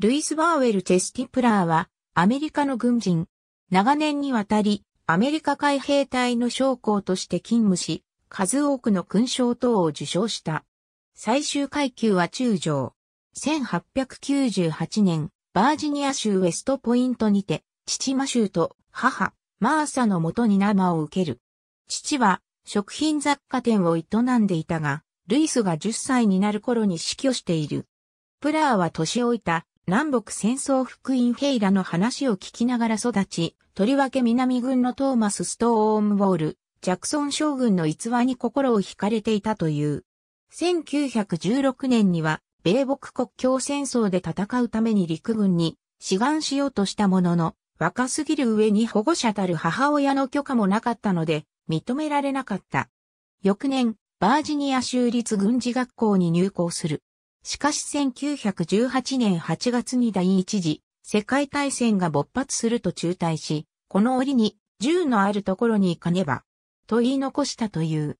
ルイス・バーウェル・チェスティプラーは、アメリカの軍人。長年にわたり、アメリカ海兵隊の将校として勤務し、数多くの勲章等を受賞した。最終階級は中将。1898年、バージニア州ウェストポイントにて、父マ州と母、マーサのもとに生を受ける。父は、食品雑貨店を営んでいたが、ルイスが10歳になる頃に死去している。プラーは年老いた南北戦争福音兵らの話を聞きながら育ち、とりわけ南軍のトーマス・ストーンウォール、ジャクソン将軍の逸話に心を惹かれていたという。1916年には、米北国境戦争で戦うために陸軍に志願しようとしたものの、若すぎる上に保護者たる母親の許可もなかったので、認められなかった。翌年、バージニア州立軍事学校に入校する。しかし1918年8月に第一次世界大戦が勃発すると中退し、この折に銃のあるところに行かねば、と言い残したという。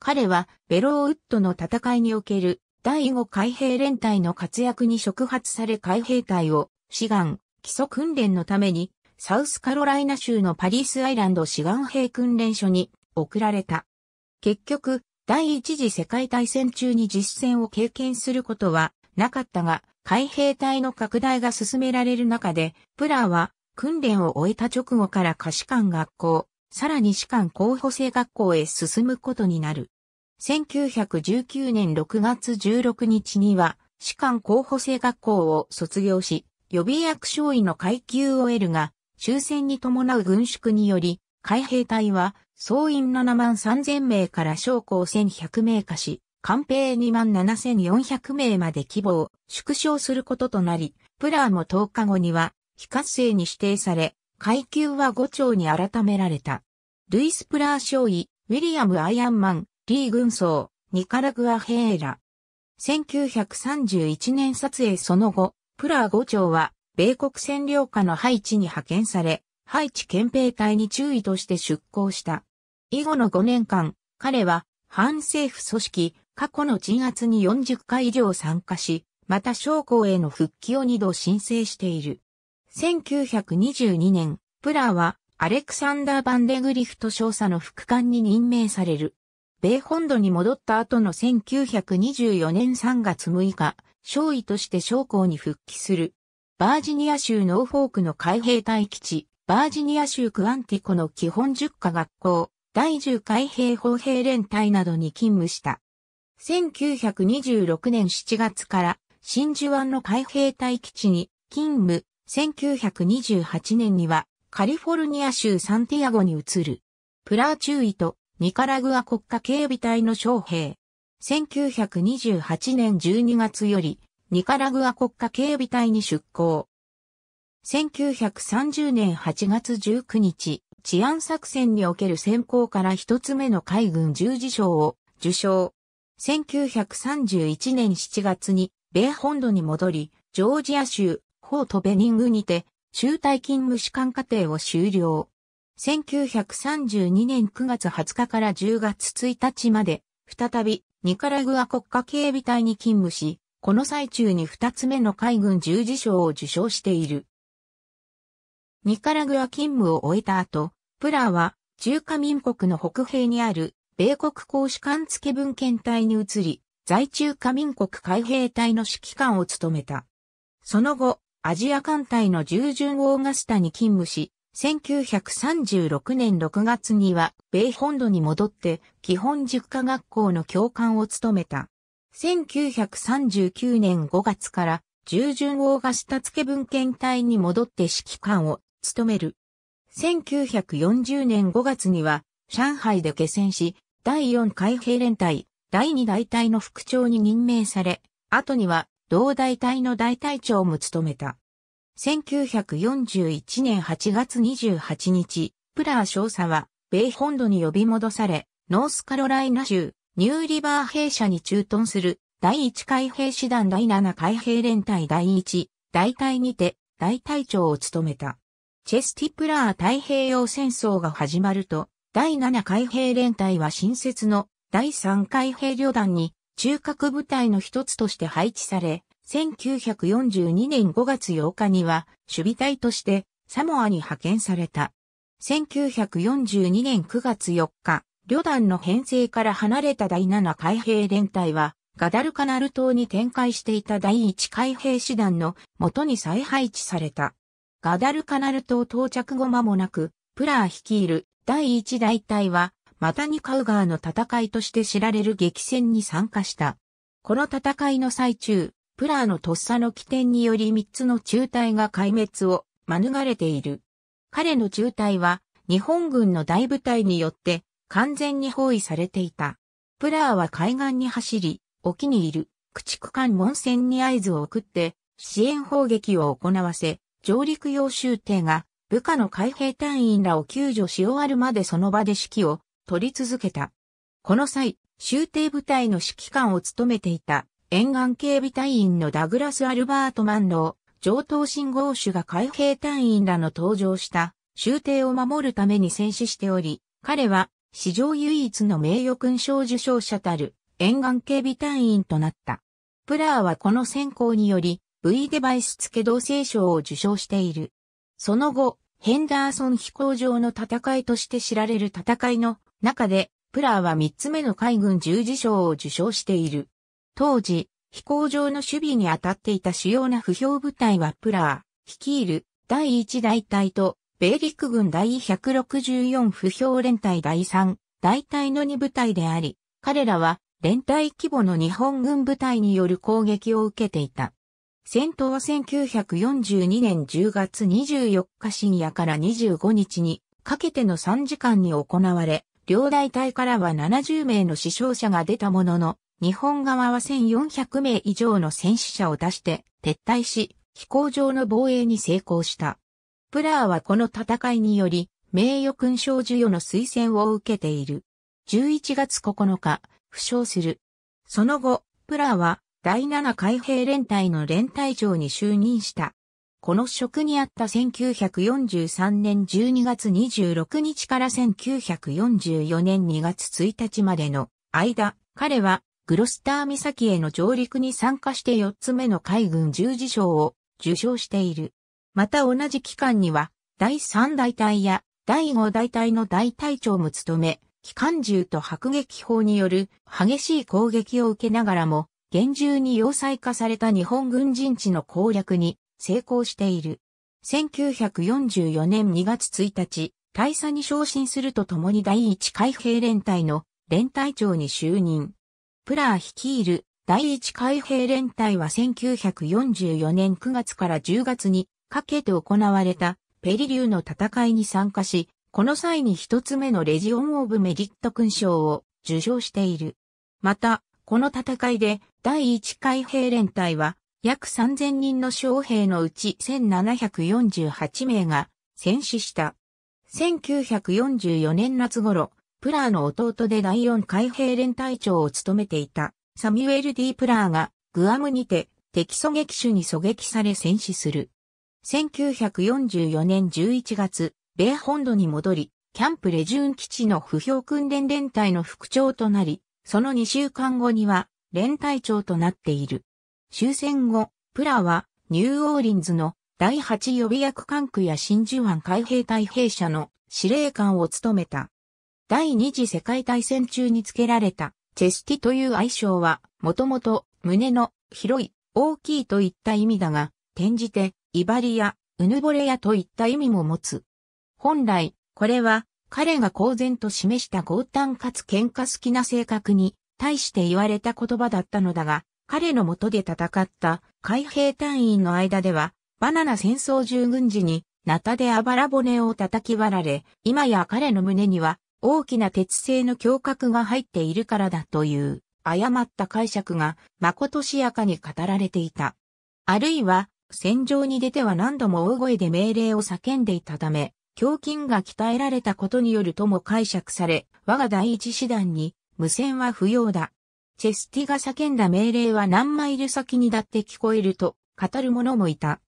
彼はベローウッドの戦いにおける第5海兵連隊の活躍に触発され海兵隊を志願基礎訓練のためにサウスカロライナ州のパリスアイランド志願兵訓練所に送られた。結局、第一次世界大戦中に実戦を経験することはなかったが、海兵隊の拡大が進められる中で、プラーは訓練を終えた直後から可視官学校、さらに士官候補生学校へ進むことになる。1919年6月16日には、士官候補生学校を卒業し、予備役少尉の階級を得るが、終戦に伴う軍縮により、海兵隊は総員7万3000名から将校1100名化し、官兵2万7400名まで規模を縮小することとなり、プラーも10日後には非活性に指定され、階級は5丁に改められた。ルイス・プラー少尉、ウィリアム・アイアンマン、リー軍曹、ニカラグアヘーラ。1931年撮影その後、プラー5丁は米国占領下のハイチに派遣され、ハイチ憲兵隊に注意として出向した。以後の5年間、彼は反政府組織、過去の鎮圧に40回以上参加し、また将校への復帰を2度申請している。1922年、プラーはアレクサンダー・バンデグリフト少佐の副官に任命される。米本土に戻った後の1924年3月6日、少尉として将校に復帰する。バージニア州ノーフォークの海兵隊基地、バージニア州クアンティコの基本10科学校、第10海兵砲兵連隊などに勤務した。1926年7月から真珠湾の海兵隊基地に勤務、1928年にはカリフォルニア州サンティアゴに移る。プラーーイとニカラグア国家警備隊の将兵。1928年12月よりニカラグア国家警備隊に出向。1930年8月19日、治安作戦における先行から一つ目の海軍十字章を受賞。1931年7月に、米本土に戻り、ジョージア州、ホートベニングにて、中退勤務士官課程を終了。1932年9月20日から10月1日まで、再び、ニカラグア国家警備隊に勤務し、この最中に二つ目の海軍十字章を受章している。ニカラグア勤務を終えた後、プラは中華民国の北平にある米国公使館付文献隊に移り、在中華民国海兵隊の指揮官を務めた。その後、アジア艦隊の従順オーガスタに勤務し、1936年6月には米本土に戻って基本塾科学校の教官を務めた。1939年5月から従順オーガスタ付文献隊に戻って指揮官を務める。1940年5月には、上海で下船し、第4海兵連隊、第2大隊の副長に任命され、後には、同大隊の大隊長も務めた。1941年8月28日、プラー少佐は、米本土に呼び戻され、ノースカロライナ州、ニューリバー兵舎に駐屯する、第1海兵師団第7海兵連隊第1、大隊にて、大隊長を務めた。チェスティプラー太平洋戦争が始まると、第7海兵連隊は新設の第3海兵旅団に中核部隊の一つとして配置され、1942年5月8日には守備隊としてサモアに派遣された。1942年9月4日、旅団の編成から離れた第7海兵連隊は、ガダルカナル島に展開していた第1海兵師団の元に再配置された。ガダルカナル島到着後間もなく、プラー率いる第一大隊は、マタニカウガーの戦いとして知られる激戦に参加した。この戦いの最中、プラーのとっさの起点により3つの中隊が壊滅を免れている。彼の中隊は日本軍の大部隊によって完全に包囲されていた。プラーは海岸に走り、沖にいる駆逐艦門船に合図を送って支援砲撃を行わせ、上陸用州艇が部下の海兵隊員らを救助し終わるまでその場で指揮を取り続けた。この際、州艇部隊の指揮官を務めていた沿岸警備隊員のダグラス・アルバート・マンロー、上等信号種が海兵隊員らの登場した州艇を守るために戦死しており、彼は史上唯一の名誉勲章受章者たる沿岸警備隊員となった。プラーはこの選考により V デバイス付同性賞を受賞している。その後、ヘンダーソン飛行場の戦いとして知られる戦いの中で、プラーは3つ目の海軍十字賞を受賞している。当時、飛行場の守備に当たっていた主要な不評部隊はプラー、率いる第1大隊と、米陸軍第164不評連隊第3大隊の2部隊であり、彼らは連隊規模の日本軍部隊による攻撃を受けていた。戦闘は1942年10月24日深夜から25日にかけての3時間に行われ、両大隊からは70名の死傷者が出たものの、日本側は1400名以上の戦死者を出して撤退し、飛行場の防衛に成功した。プラーはこの戦いにより、名誉勲章授与の推薦を受けている。11月9日、負傷する。その後、プラーは第7海兵連隊の連隊長に就任した。この職にあった1943年12月26日から1944年2月1日までの間、彼はグロスター岬への上陸に参加して4つ目の海軍十字章を受賞している。また同じ期間には、第3大隊や第5大隊の大隊長も務め、機関銃と迫撃砲による激しい攻撃を受けながらも、厳重に要塞化された日本軍陣地の攻略に成功している。1944年2月1日、大佐に昇進するとともに第一海兵連隊の連隊長に就任。プラー率いる第一海兵連隊は1944年9月から10月にかけて行われたペリリューの戦いに参加し、この際に一つ目のレジオン・オブ・メリット勲章を受章している。また、この戦いで第1海兵連隊は、約3000人の将兵のうち1748名が戦死した。1944年夏頃、プラーの弟で第4海兵連隊長を務めていたサミュエル・ D・ プラーがグアムにて敵狙撃手に狙撃され戦死する。1944年11月、米本土に戻り、キャンプレジューン基地の不評訓練連隊の副長となり、その2週間後には連隊長となっている。終戦後、プラはニューオーリンズの第8予備役管区や真珠湾海兵隊兵舎の司令官を務めた。第二次世界大戦中に付けられたチェスティという愛称は、もともと胸の広い、大きいといった意味だが、転じて、イバリや、うぬぼれやといった意味も持つ。本来、これは、彼が公然と示した強胆かつ喧嘩好きな性格に、対して言われた言葉だったのだが、彼の下で戦った海兵隊員の間では、バナナ戦争従軍時に、ナタであばら骨を叩き割られ、今や彼の胸には大きな鉄製の胸郭が入っているからだという、誤った解釈が、まことしやかに語られていた。あるいは、戦場に出ては何度も大声で命令を叫んでいたため、胸筋が鍛えられたことによるとも解釈され、我が第一師団に無線は不要だ。チェスティが叫んだ命令は何マイル先にだって聞こえると語る者もいた。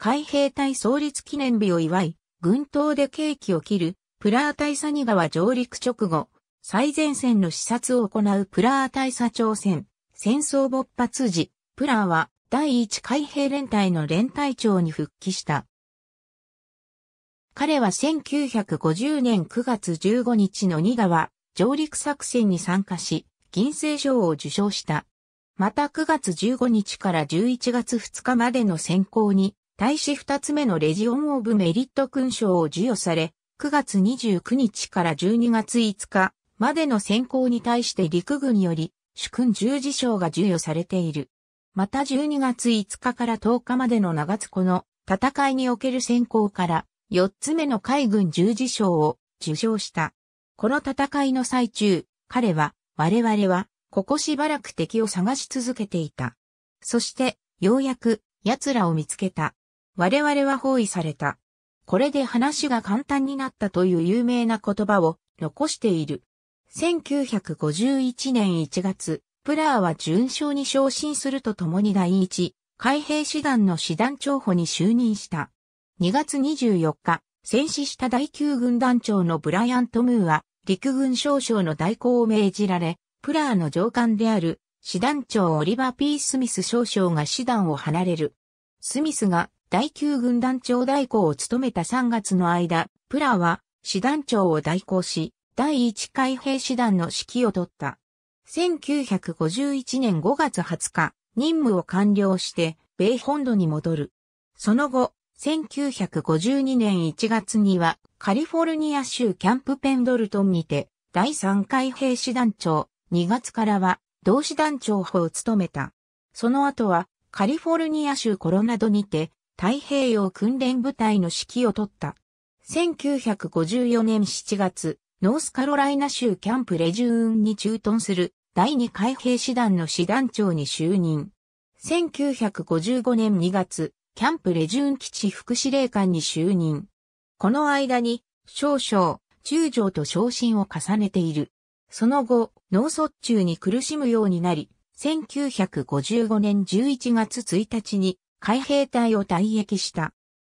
海兵隊創立記念日を祝い、軍刀でケーキを切る、プラー大佐ニ川上陸直後、最前線の視察を行うプラー大佐朝鮮、戦争勃発時、プラーは第一海兵連隊の連隊長に復帰した。彼は1950年9月15日のニ川上陸作戦に参加し、銀星賞を受賞した。また9月15日から11月2日までの選考に、大使2つ目のレジオン・オブ・メリット勲章を授与され、9月29日から12月5日までの選考に対して陸軍より主君十字章が授与されている。また12月5日から10日までの長津湖の戦いにおける選考から4つ目の海軍十字章を受賞した。この戦いの最中、彼は、我々は、ここしばらく敵を探し続けていた。そして、ようやく、奴らを見つけた。我々は包囲された。これで話が簡単になったという有名な言葉を残している。1951年1月、プラーは順将に昇進するとともに第一、海兵師団の師団長補に就任した。2月24日、戦死した第9軍団長のブライアント・ムーは、陸軍少将の代行を命じられ、プラーの上官である、師団長オリバー・ピー・スミス少将が師団を離れる。スミスが第9軍団長代行を務めた3月の間、プラは師団長を代行し、第1海兵師団の指揮を取った。1951年5月20日、任務を完了して、米本土に戻る。その後、1952年1月にはカリフォルニア州キャンプペンドルトンにて第3回兵士団長、2月からは同志団長補を務めた。その後はカリフォルニア州コロナドにて太平洋訓練部隊の指揮を取った。1954年7月、ノースカロライナ州キャンプレジューンに駐屯する第2海兵師団の師団長に就任。1955年2月、キャンプレジュン基地副司令官に就任。この間に、少々、中将と昇進を重ねている。その後、脳卒中に苦しむようになり、1955年11月1日に海兵隊を退役した。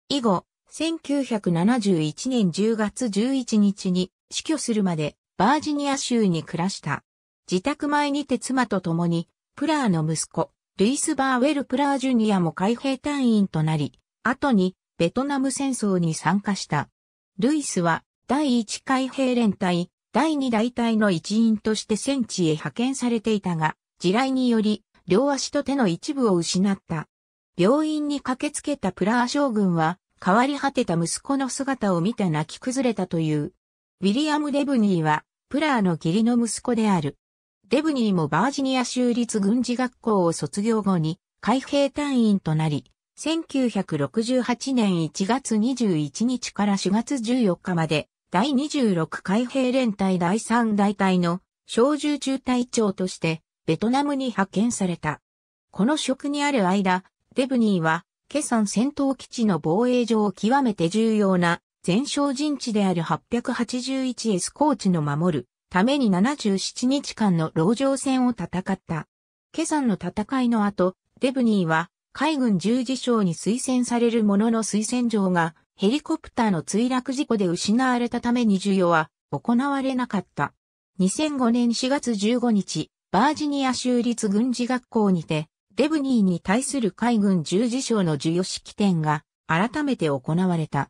以後、1971年10月11日に死去するまでバージニア州に暮らした。自宅前にて妻と共に、プラーの息子、ルイス・バーウェル・プラージュニアも海兵隊員となり、後にベトナム戦争に参加した。ルイスは第一海兵連隊、第二大隊の一員として戦地へ派遣されていたが、地雷により両足と手の一部を失った。病院に駆けつけたプラー将軍は、変わり果てた息子の姿を見て泣き崩れたという。ウィリアム・デブニーは、プラーの義理の息子である。デブニーもバージニア州立軍事学校を卒業後に海兵隊員となり、1968年1月21日から4月14日まで第26海兵連隊第3大隊の小銃中隊長としてベトナムに派遣された。この職にある間、デブニーは、ケサン戦闘基地の防衛上極めて重要な前哨陣地である 881S ーチの守るために77日間の牢城戦を戦った。ケンの戦いの後、デブニーは海軍十字章に推薦されるものの推薦状がヘリコプターの墜落事故で失われたために授与は行われなかった。2005年4月15日、バージニア州立軍事学校にて、デブニーに対する海軍十字章の授与式典が改めて行われた。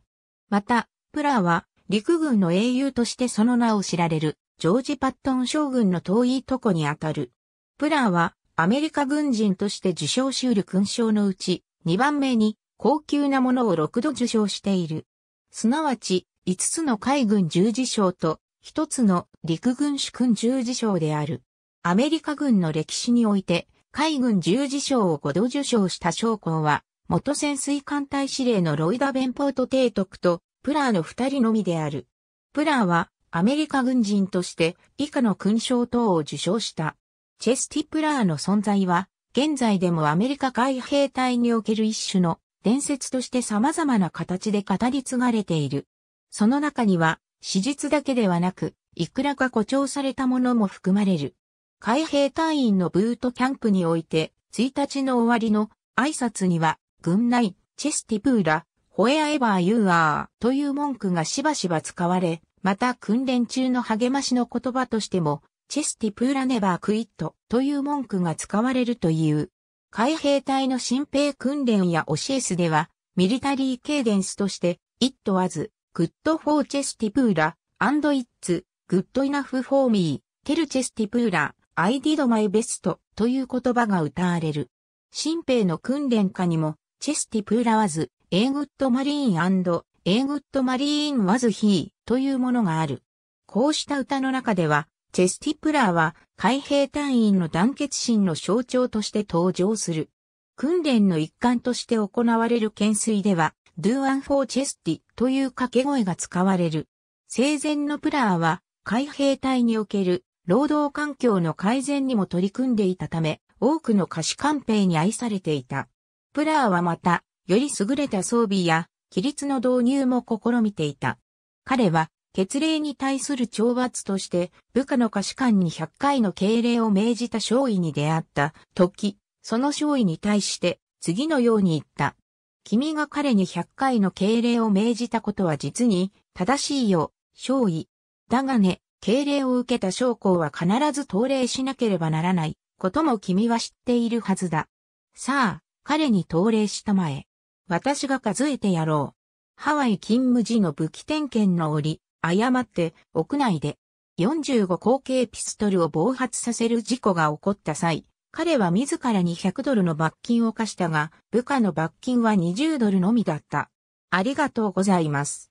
また、プラは陸軍の英雄としてその名を知られるジョージ・パットン将軍の遠いとこにあたる。プラーはアメリカ軍人として受賞しうる勲章のうち2番目に高級なものを6度受賞している。すなわち5つの海軍十字章と1つの陸軍主君十字章である。アメリカ軍の歴史において海軍十字章を5度受賞した将校は元潜水艦隊司令のロイダ・ベンポート提督とプラーの2人のみである。プラーはアメリカ軍人として以下の勲章等を受章した。チェスティプラーの存在は、現在でもアメリカ海兵隊における一種の伝説として様々な形で語り継がれている。その中には、史実だけではなく、いくらか誇張されたものも含まれる。海兵隊員のブートキャンプにおいて、1日の終わりの挨拶には、軍内、チェスティプーラ、ホエアエバーユーアーという文句がしばしば使われ、また訓練中の励ましの言葉としても、チェスティプーラネバークイットという文句が使われるという。海兵隊の新兵訓練やオシエスでは、ミリタリーケーデンスとして、イットアズ、グッドフォーチェスティプーラアンドイッツ、グッドイナフフォーミー、ケルチェスティプーラアイディドマイベストという言葉が歌われる。新兵の訓練下にも、チェスティプーラワズ、エーグッドマリーンアンド A Good Marine Was He というものがある。こうした歌の中では、チェスティプラーは海兵隊員の団結心の象徴として登場する。訓練の一環として行われる懸垂では、Do one for chesty という掛け声が使われる。生前のプラーは海兵隊における労働環境の改善にも取り組んでいたため、多くの菓子官兵に愛されていた。プラーはまた、より優れた装備や規律の導入も試みていた。彼は、決令に対する懲罰として、部下の下士官に100回の敬礼を命じた少尉に出会った時、その少尉に対して、次のように言った。君が彼に100回の敬礼を命じたことは実に正しいよ、少尉。だがね、敬礼を受けた将校は必ず登礼しなければならないことも君は知っているはずだ。さあ、彼に登礼したまえ。私が数えてやろう。ハワイ勤務時の武器点検の折、誤って屋内で45口径ピストルを暴発させる事故が起こった際、彼は自らに0 0ドルの罰金を課したが、部下の罰金は20ドルのみだった。ありがとうございます。